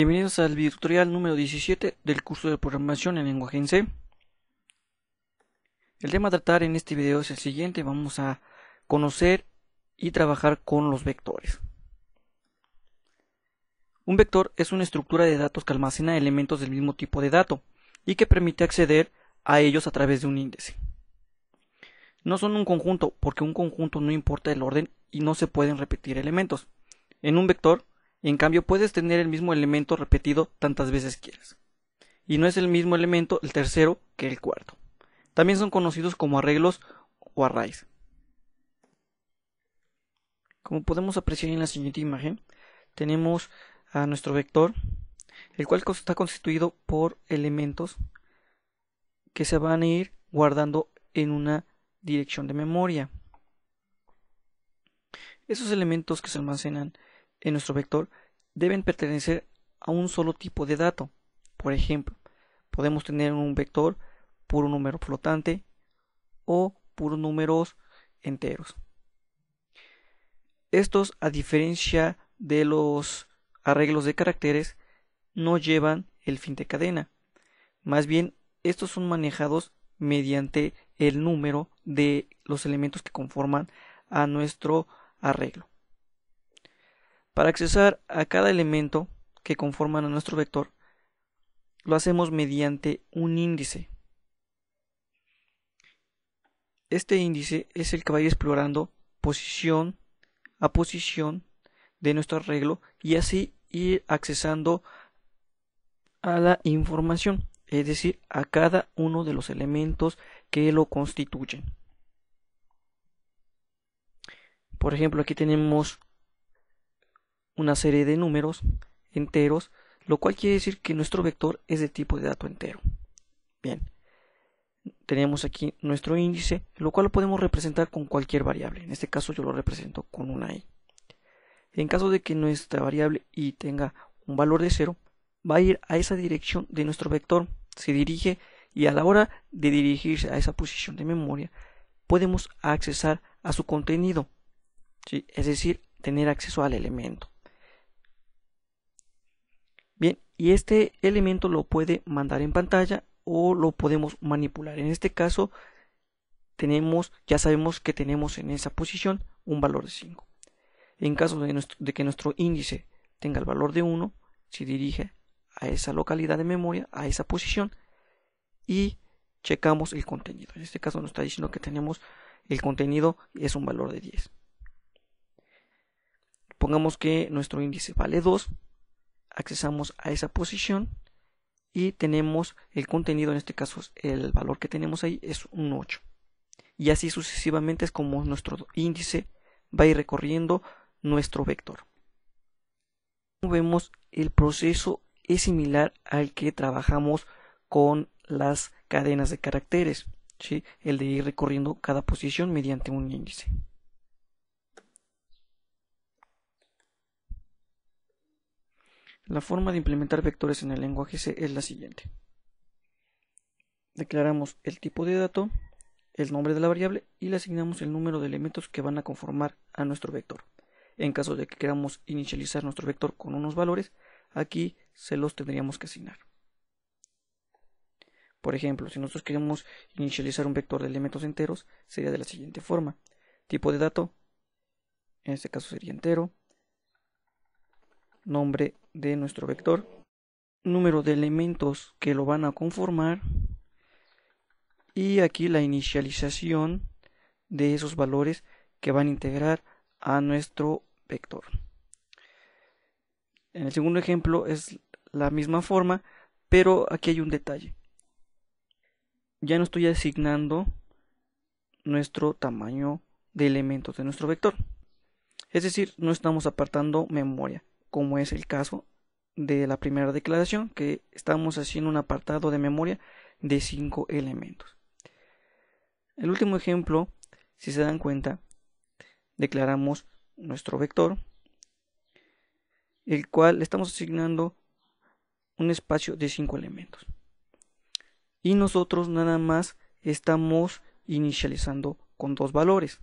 Bienvenidos al video tutorial número 17 del curso de programación en lenguaje en C. El tema a tratar en este video es el siguiente, vamos a conocer y trabajar con los vectores. Un vector es una estructura de datos que almacena elementos del mismo tipo de dato y que permite acceder a ellos a través de un índice. No son un conjunto, porque un conjunto no importa el orden y no se pueden repetir elementos. En un vector en cambio, puedes tener el mismo elemento repetido tantas veces quieras. Y no es el mismo elemento el tercero que el cuarto. También son conocidos como arreglos o arrays. Como podemos apreciar en la siguiente imagen, tenemos a nuestro vector, el cual está constituido por elementos que se van a ir guardando en una dirección de memoria. Esos elementos que se almacenan en nuestro vector deben pertenecer a un solo tipo de dato. Por ejemplo, podemos tener un vector puro número flotante o puro números enteros. Estos, a diferencia de los arreglos de caracteres, no llevan el fin de cadena. Más bien, estos son manejados mediante el número de los elementos que conforman a nuestro arreglo. Para accesar a cada elemento que conforman a nuestro vector, lo hacemos mediante un índice. Este índice es el que va a ir explorando posición a posición de nuestro arreglo y así ir accesando a la información, es decir, a cada uno de los elementos que lo constituyen. Por ejemplo, aquí tenemos una serie de números enteros, lo cual quiere decir que nuestro vector es de tipo de dato entero. Bien, tenemos aquí nuestro índice, lo cual lo podemos representar con cualquier variable. En este caso yo lo represento con una i. En caso de que nuestra variable i tenga un valor de 0, va a ir a esa dirección de nuestro vector, se dirige y a la hora de dirigirse a esa posición de memoria, podemos accesar a su contenido, es decir, tener acceso al elemento y este elemento lo puede mandar en pantalla o lo podemos manipular. En este caso tenemos, ya sabemos que tenemos en esa posición un valor de 5. En caso de, que nuestro índice tenga el valor de 1, se dirige a esa localidad de memoria, a esa posición y checamos el contenido. En este caso nos está diciendo que tenemos el contenido es un valor de 10. Pongamos que nuestro índice vale 2 accesamos a esa posición y tenemos el contenido, en este caso el valor que tenemos ahí es un 8. Y así sucesivamente es como nuestro índice va a ir recorriendo nuestro vector. Como vemos, el proceso es similar al que trabajamos con las cadenas de caracteres, el de ir recorriendo cada posición mediante un índice. La forma de implementar vectores en el lenguaje C es la siguiente. Declaramos el tipo de dato, el nombre de la variable y le asignamos el número de elementos que van a conformar a nuestro vector. En caso de que queramos inicializar nuestro vector con unos valores, aquí se los tendríamos que asignar. Por ejemplo, si nosotros queremos inicializar un vector de elementos enteros, sería de la siguiente forma. Tipo de dato, en este caso sería entero nombre de nuestro vector, número de elementos que lo van a conformar y aquí la inicialización de esos valores que van a integrar a nuestro vector. En el segundo ejemplo es la misma forma, pero aquí hay un detalle. Ya no estoy asignando nuestro tamaño de elementos de nuestro vector. Es decir, no estamos apartando memoria, como es el caso de la primera declaración, que estamos haciendo un apartado de memoria de cinco elementos. El último ejemplo, si se dan cuenta, declaramos nuestro vector, el cual le estamos asignando un espacio de cinco elementos. Y nosotros nada más estamos inicializando con dos valores.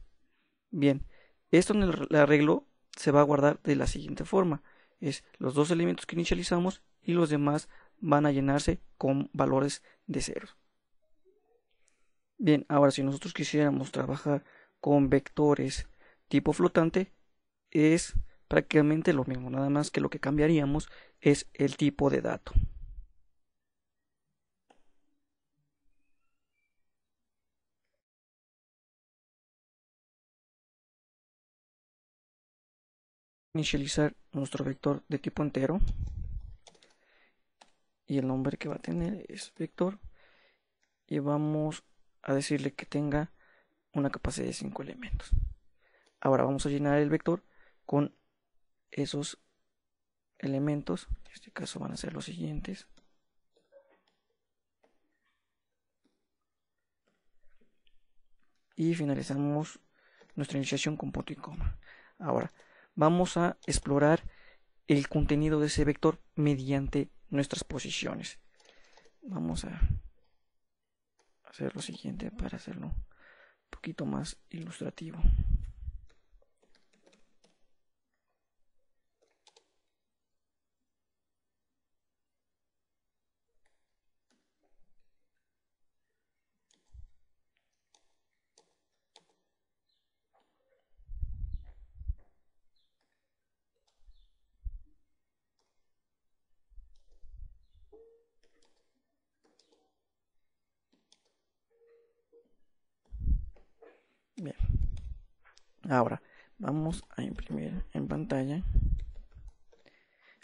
Bien, esto en el arreglo se va a guardar de la siguiente forma es los dos elementos que inicializamos y los demás van a llenarse con valores de cero. Bien, ahora si nosotros quisiéramos trabajar con vectores tipo flotante, es prácticamente lo mismo, nada más que lo que cambiaríamos es el tipo de dato. inicializar nuestro vector de tipo entero y el nombre que va a tener es vector y vamos a decirle que tenga una capacidad de 5 elementos ahora vamos a llenar el vector con esos elementos en este caso van a ser los siguientes y finalizamos nuestra iniciación con punto y coma ahora vamos a explorar el contenido de ese vector mediante nuestras posiciones. Vamos a hacer lo siguiente para hacerlo un poquito más ilustrativo. Bien. Ahora vamos a imprimir en pantalla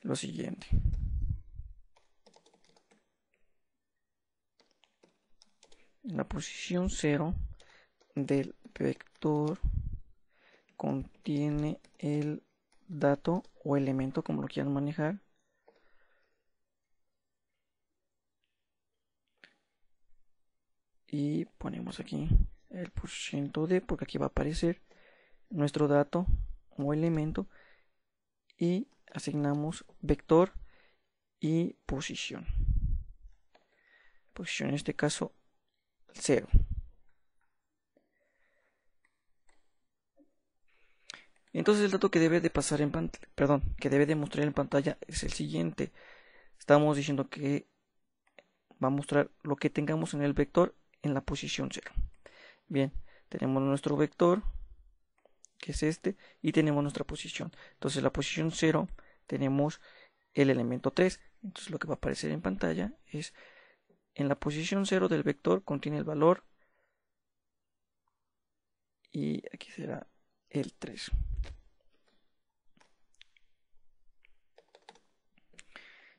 lo siguiente. La posición 0 del vector contiene el dato o elemento como lo quieran manejar y ponemos aquí el por ciento de porque aquí va a aparecer nuestro dato o elemento y asignamos vector y posición posición en este caso 0 entonces el dato que debe de pasar en pantalla perdón que debe de mostrar en pantalla es el siguiente estamos diciendo que va a mostrar lo que tengamos en el vector en la posición 0 Bien, tenemos nuestro vector, que es este, y tenemos nuestra posición. Entonces la posición 0 tenemos el elemento 3. Entonces lo que va a aparecer en pantalla es en la posición 0 del vector contiene el valor y aquí será el 3.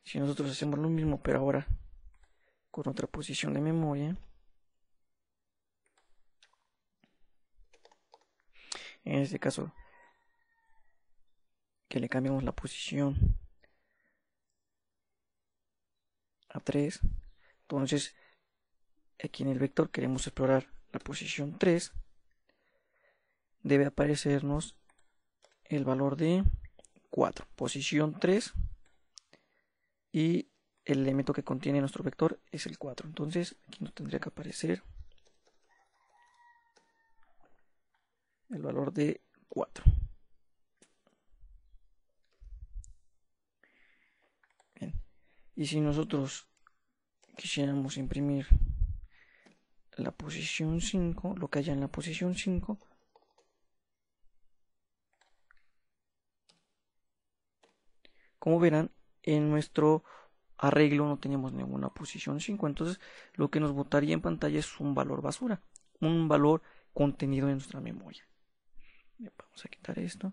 Si nosotros hacemos lo mismo pero ahora con otra posición de memoria, en este caso que le cambiamos la posición a 3 entonces aquí en el vector queremos explorar la posición 3 debe aparecernos el valor de 4 posición 3 y el elemento que contiene nuestro vector es el 4 entonces aquí nos tendría que aparecer el valor de 4. Y si nosotros quisiéramos imprimir la posición 5, lo que haya en la posición 5, como verán, en nuestro arreglo no tenemos ninguna posición 5, entonces lo que nos botaría en pantalla es un valor basura, un valor contenido en nuestra memoria vamos a quitar esto